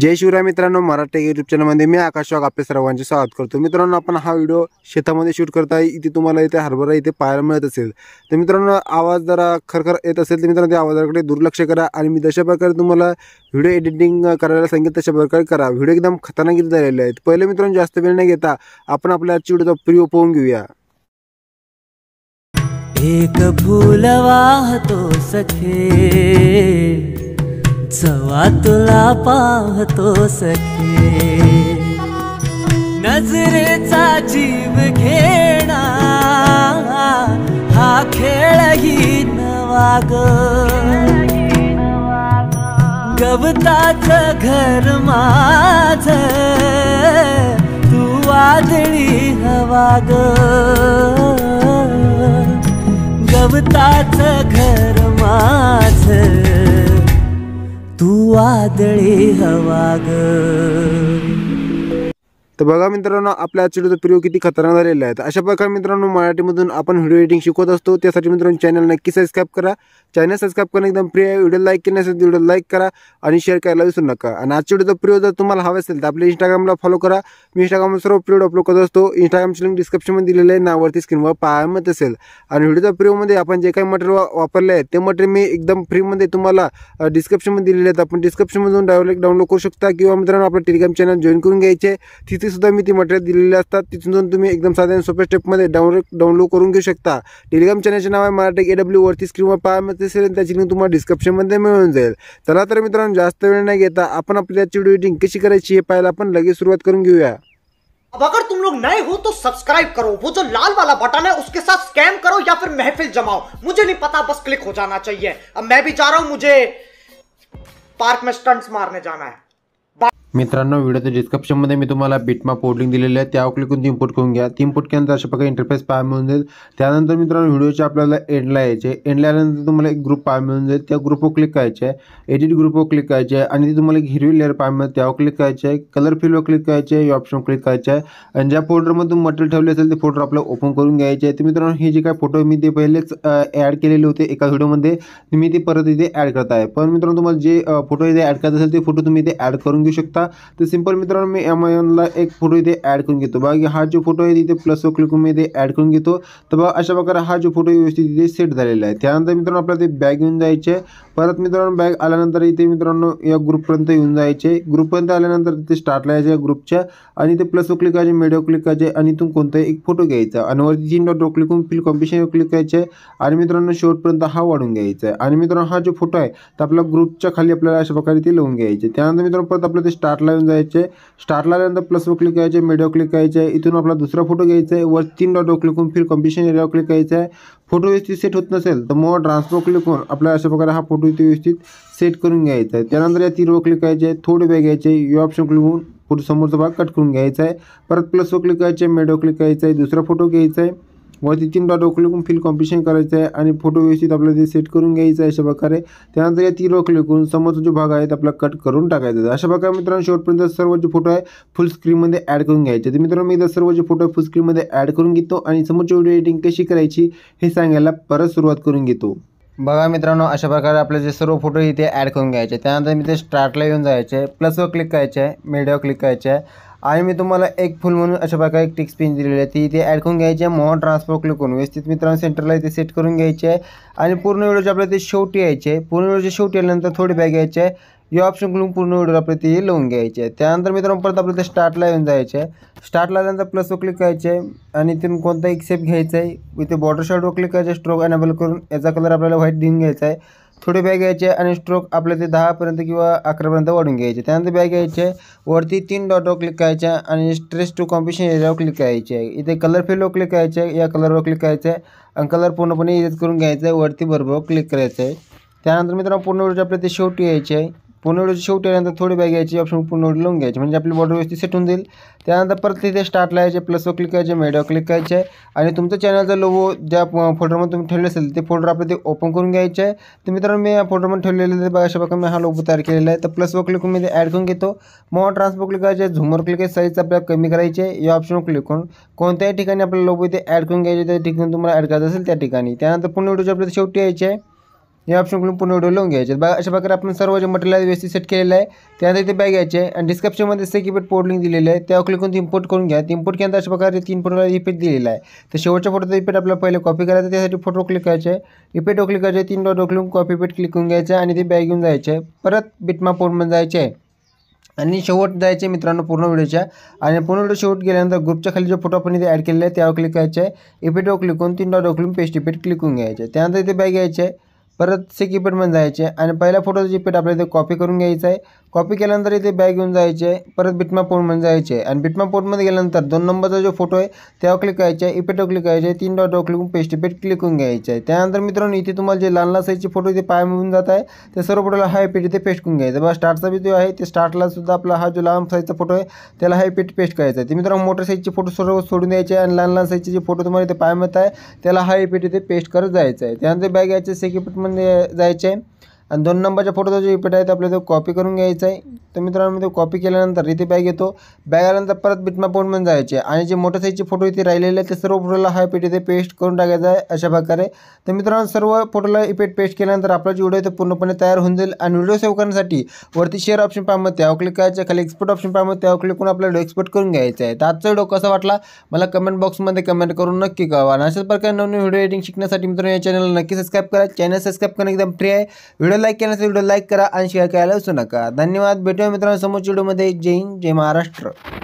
जय शिवराय मित्रांनो मराठी युट्यूब चॅनलमध्ये मी आकाश वाघ आपल्या सर्वांचे स्वागत करतो मित्रांनो आपण हा व्हिडिओ शेतामध्ये शूट करता इथे तुम्हाला इथे हरभरा इथे पाहायला मिळत असेल तर मित्रांनो आवाज जरा खरखर येत असेल तर मित्रांनो त्या आवाजाकडे दुर्लक्ष करा आणि मी जशा प्रकारे तुम्हाला व्हिडिओ एडिटिंग करायला सांगितलं तशा प्रकारे करा व्हिडिओ एकदम खतरनाक झालेले आहेत पहिले मित्रांनो जास्त वेळ नाही घेता आपण आपल्या आजची व्हिडिओचा प्रिय पोहून घेऊया एक फुल वाहतो सखे सवा तुला पाहतो सखे नजरेचा जीव घेणा हा खेळही नवा गवताच घर माझ तू वादळी हवा गवताच घर माझ तू वादळे हवा ग तर बघा मित्रांनो आपल्या आजच्या प्रयोग किती खतरनाक झालेला आहे तर अशा प्रकारे मित्रांनो मराठीमधून आपण व्हिडिओ एडिटिंग शिकवत असतो त्यासाठी मित्रांनो चॅनल नक्की सबस्क्राईब करा चॅनल सबस्क्राईब करणं एकदम प्रिय आहे व्हिडिओ लाईक केली असेल व्हिडिओ लाईक करा आणि शेअर करायला विसरू नका आणि आजच्या व्हिडिओचा प्रयोग जर तुम्हाला हवा असेल तर आपल्या इंस्टाग्रामला फॉलो करा मी इंस्टाग्रामवर सर्व प्रयोग अपलोड करत असतो इंस्टाग्रामची लिंक डिस्क्रिप्शनमध्ये दिलेलं आहे नावरती स्क्रीनवर पाहायला असेल आणि व्हिडिओच्या प्रयोगमध्ये आपण जे काही मटेरियल वापरले आहे ते मटेरियल मी एकदम फ्रीमध्ये तुम्हाला डिस्क्रिप्शनमध्ये दिलेले आहेत आपण डिस्क्रिप्शनमधून डायरेक्ट डाउनलोड करू शकता किंवा मित्रांनो आपलं टेलिग्राम चॅनल जॉईन करून घ्यायचे तिथे सुद्धा मी ती मटेरियल दिलेली असतात तिथून जाऊन तुम्ही एकदम साध्या सोप्या स्टेपमध्ये डाउनलोड डाउनलोड करून घेऊ शकता टेलिग्राम चॅनलचे नाव आहे मराठी ए डब्ल्यू वरती स्क्रीनवर पाहायला असेल त्याची लिंक तुम्हाला डिस्क्रिप्शनमध्ये मिळून जाईल चला तर मित्रांनो जास्त वेळ नाही घेता आपण आपली आजची व्हिडिओ एडिटिंग कशी करायची हे पाहायला आपण लगेच सुरुवात करून घेऊया अब अगर तुम लोग नए हो तो सब्सक्राइब करो वो जो लाल वाला बटन है उसके साथ स्कैम करो या फिर महफिल जमाओ मुझे नहीं पता बस क्लिक हो जाना चाहिए अब मैं भी जा रहा हूं मुझे पार्क में स्टंट्स मारने जाना है मित्रांनो व्हिडिओच्या डिस्क्रिप्शनमध्ये मी तुम्हाला बिटमा पोर्टलिंग दिलेली आहे त्यावर क्लिक करून ती इम्पोर्ट करून घ्या ती इम्पोर्ट केल्यानंतर अशा प्रकारे इंटरफेस पाहायला मिळून जाईल त्यानंतर मित्रांनो व्हिडिओच्या आपल्याला एंडला यायचे एंडला आल्यानंतर तुम्हाला एक ग्रुप पाहायला मिळून जाईल त्या ग्रुपवर क्लिक करायचे आहे एडिट ग्रुपवर क्लिक करायचे आहे आणि ती तुम्हाला एक हिरवी लेअर पाहायला मिळेल त्यावर क्लिक करायचे आहे कलर फिलवर क्लिक करायचे आहे या ऑप्शनवर क्लिक करायचे आहे आणि ज्या फोल्डरमधून मटेरियल ठेवले असेल ते फोल्डर आपल्याला ओपन करून घ्यायचे आहे तर मित्रांनो हे जे काय फोटो मी ते पहिलेच ॲड केलेले होते एका व्हिडिओमध्ये मी ते परत इथे ॲड करत आहे पण मित्रांनो तुम्हाला जे फोटो इथे ॲड करत असेल ते फोटो तुम्ही इथे ॲड करून घेऊ शकता ते तर सिंपल मित्रांनो मी ॲमेझॉनला एक फोटो इथे ॲड करून घेतो बघा हा जो फोटो आहे तिथे प्लसवर क्लिक करून मी इथे ॲड करून घेतो तर बघा अशा प्रकारे हा जो फोटो व्यवस्थित इथे सेट झालेला आहे त्यानंतर मित्रांनो आपल्याला ते बॅग येऊन जायचे परत मित्रांनो बॅग आल्यानंतर इथे मित्रांनो या ग्रुपपर्यंत येऊन जायचे ग्रुपपर्यंत आल्यानंतर स्टार्ट स्टार्टला यायचे ग्रुपच्या आणि ते प्लसवर क्लिक करायचे मेडिओ क्लिक करायचे आणि इथून कोणताही एक फोटो घ्यायचा आणि वरती तीन डॉट क्लिक करून फिल कॉम्पिशन क्लिक करायचे आणि मित्रांनो शेवटपर्यंत हा वाढून घ्यायचा आहे आणि मित्रांनो हा जो फोटो आहे तर आपला ग्रुपच्या खाली आपल्याला अशा प्रकारे ते लावून घ्यायचे त्यानंतर मित्रांनो परत आपलं ते स्टार्ट स्टारला येऊन जायचे स्टार्टला आल्यानंतर वर क्लिक करायचे मीडियावर क्लिक करायचे इथून आपला दुसरा फोटो घ्यायचा आहे व तीन डॉ क्लिक करून फिर कॉम्पिशन एरिया क्लिक करायचा आहे फोटो व्यवस्थित सेट होत नसेल तर मग ट्रान्सफर क्लिक करून आपल्याला अशा प्रकारे हा फोटो इथे व्यवस्थित सेट करून घ्यायचा आहे त्यानंतर या तीरवर क्लिक करायचे थोडे वेळ घ्यायचे यू ऑप्शन क्लिक करून समोरचा भाग कट करून घ्यायचा आहे परत प्लस वर क्लिक करायचे मीडियावर क्लिक करायचा आहे दुसरा फोटो घ्यायचा आहे ते तीन डॉट क्लिक करून फिल कॉम्पिटिशन करायचं आहे आणि फोटो व्यवस्थित आपल्याला ते सेट करून घ्यायचं आहे अशा प्रकारे त्यानंतर या तीन क्लिक करून समोरचा जो भाग आहे आपला कट करून टाकायचा अशा प्रकारे मित्रांनो शेवटपर्यंत सर्व जे फोटो आहे फुल स्क्रीनमध्ये ॲड करून घ्यायचे तर मित्रांनो मी सर्व जे फोटो फुल स्क्रीनमध्ये ॲड करून घेतो आणि समोरची व्हिडिओ एडिटिंग कशी करायची हे सांगायला परत सुरुवात करून घेतो बघा मित्रांनो अशा प्रकारे आपले जे सर्व फोटो इथे ॲड करून घ्यायचे त्यानंतर मी ते स्टार्टला येऊन जायचे प्लसवर क्लिक करायचे आहे मीडियावर क्लिक करायचे आहे आणि मी तुम्हाला एक फुल म्हणून अशा प्रकारे एक टिक्स पिन दिलेली आहे ती इथे ॲड करून घ्यायची आहे मोहन ट्रान्सफर क्लिक करून व्यवस्थित मित्रांनो सेंटरला इथे सेट करून घ्यायची आहे आणि पूर्ण व्हिडिओचे आपल्याला ते शेवटी यायचे आहे पूर्ण व्हिडिओच्या शेवटी आल्यानंतर थोडी बॅग घ्यायचे आहे या ऑप्शन करून पूर्ण व्हिडिओ आपल्याला ते लावून घ्यायची आहे त्यानंतर मित्रांनो परत आपल्याला ते स्टार्टला येऊन जायचं आहे स्टार्टला आल्यानंतर प्लसवर क्लिक करायचे आहे आणि तिथून कोणता एक सेप घ्यायचा आहे इथे बॉर्डर शॉटवर क्लिक करायचे स्ट्रोक अनेबल करून याचा कलर आपल्याला व्हाईट देऊन घ्यायचा आहे थोडे बॅग घ्यायचे आणि स्ट्रोक आपल्या ते दहापर्यंत किंवा अकरापर्यंत वाढून घ्यायचे त्यानंतर बॅग घ्यायचे वरती तीन डॉटवर क्लिक करायच्या आणि स्ट्रेस टू कॉम्पिटिशन एरियावर क्लिक करायचे आहे इथे कलर फिलवर क्लिक करायचे या कलरवर क्लिक करायचं आहे आणि कलर पूर्णपणे इरेज करून घ्यायचं आहे वरती बरोबर क्लिक करायचं आहे त्यानंतर मित्रांनो पूर्ण वेळेची आपल्याला ते शेवटी यायचे आहे पूर्ण शेवटी आल्यानंतर थोडी बॅग यायची ऑप्शन पूर्ण लावून घ्यायची म्हणजे आपली बॉर्डर व्यवस्थित सेट होऊन जाईल त्यानंतर परत तिथे स्टार्टला यायचे प्लसवर क्लिक करायचे मेडिओ क्लिक करायचे आहे आणि तुमचं चॅनलचा लोगो ज्या फोल्डरमध्ये तुम्ही ठेवले असेल ते फोल्डर आपल्याला ते ओपन करून घ्यायचे आहे तर मित्रांनो मी या फोल्डरमध्ये ठेवलेले बघा अशा प्रकारे मी हा लोगो तयार केलेला आहे तर प्लसवर क्लिक मी ते ॲड करून घेतो मग ट्रान्सफर क्लिक करायचे झुमर क्लिक आहे साईज आपल्याला कमी करायची आहे या ऑप्शनवर क्लिक करून कोणत्याही ठिकाणी आपल्याला लोगो इथे ॲड करून घ्यायचे त्या ठिकाणी तुम्हाला ॲड करायचं असेल त्या ठिकाणी त्यानंतर पुन्हा व्हिडिओच्या आपल्याला शेवटी यायचे आहे या ऑप्शन पुन्हा व्हिडिओ लावून घ्यायचे बघा अशा प्रकारे आपण सर्व जे मटेरियल व्यवस्थित सेट केलेलं आहे त्यानंतर ते बॅग घ्यायचे आहे आणि डिस्क्रिप्शनमध्ये सेकिपेट पोर्ट लिंक दिलेलं आहे त्यावर क्लिक करून इम्पोर्ट करून घ्या इम्पोर्ट केल्यानंतर अशा प्रकारे तीन फोटोला रिपीट दिलेला आहे तर शेवटच्या फोटो इपेट आपल्याला पहिले कॉपी करायचं त्यासाठी फोटो क्लिक करायचे ओ क्लिक करायचे तीन डॉट क्लिक कॉपी पेट क्लिक करून घ्यायचं आणि ते बॅग घेऊन जायचे परत बिटमा पोर्टमध्ये जायचे आहे आणि शेवट जायचे मित्रांनो पूर्ण व्हिडिओच्या आणि पूर्ण व्हिडिओ शेवट गेल्यानंतर ग्रुपच्या खाली जो फोटो आपण इथे ॲड केलेला आहे त्यावर क्लिक करायचं आहे ओ क्लिक करून तीन डॉट क्लिक पेस्ट इपेट क्लिक करून घ्यायचे त्यानंतर इथे बॅग घ्यायचे आहे परत सेकी पेठमध्ये जायचे आणि पहिल्या फोटोचं जे पेठ आपल्या इथे कॉपी करून घ्यायचं आहे कॉपी केल्यानंतर इथे बॅग घेऊन जायचे परत बिटमा पोर्टमध्ये जायचे आहे आणि बिटमा पोर्टमध्ये गेल्यानंतर दोन नंबरचा जो फोटो आहे त्यावर क्लिक करायचे आहे इपेटवर क्लिक करायचे तीन डॉटवर क्लिक पेस्ट इपेट क्लिक करून घ्यायचे आहे त्यानंतर मित्रांनो इथे तुम्हाला जे लहान लसाईचे फोटो इथे पाय मिळून जात आहे ते सर्व फोटोला हाय इपेट इथे पेस्ट करून घ्यायचं बा स्टार्टचा बी जो आहे ते स्टार्टला सुद्धा आपला हा जो लहान साईजचा फोटो आहे त्याला हाय पेस्ट करायचा आहे ते मित्रांनो मोठ्या साईजचे फोटो सर्व सोडून द्यायचे आणि लहान लहान साईजचे जे फोटो तुम्हाला इथे पाय मिळत आहे त्याला हाय पेट इथे पेस्ट करत जायचं आहे त्यानंतर बॅग यायचे सेक इपेटमध्ये जायचे आहे आणि दोन नंबरच्या फोटोचा जो इफेक्ट आहे तो आपल्याला तो कॉपी करून घ्यायचा आहे तर मित्रांनो तो कॉपी केल्यानंतर इथे बॅग येतो बॅग आल्यानंतर परत बिटमा म्हणून जायचे आणि जे मोठ्या साईजचे फोटो इथे राहिलेले आहेत ते सर्व फोटोला हा पेट इथे पेस्ट करून टाकायचा आहे अशा प्रकारे तर मित्रांनो सर्व फोटोला इपेट पेस्ट केल्यानंतर आपला जी व्हिडिओ आहे तो पूर्णपणे तयार होऊन जाईल आणि व्हिडिओ सेव्ह करण्यासाठी वरती शेअर ऑप्शन पाहत त्यावर क्लिक करायचं खाली एक्सपोर्ट ऑप्शन पाहत त्यावर क्लिक करून आपला व्हिडिओ एक्सपोर्ट करून घ्यायचा आहे तर आजचा व्हिडिओ कसा वाटला मला कमेंट बॉक्समध्ये कमेंट करून नक्की कळवा आणि अशाच प्रकारे नवीन व्हिडिओ एडिटिंग शिकण्यासाठी मित्रांनो या चॅनलला नक्की सबस्क्राईब करा चॅनल सबस्क्राईब करणं एकदम फ्री आहे व्हिडिओ लाईक केला असेल व्हिडिओ लाईक करा आणि शेअर करायला विसरू नका धन्यवाद भेटूया मित्रांनो समोरच्या व्हिडिओमध्ये जय हिंद जय महाराष्ट्र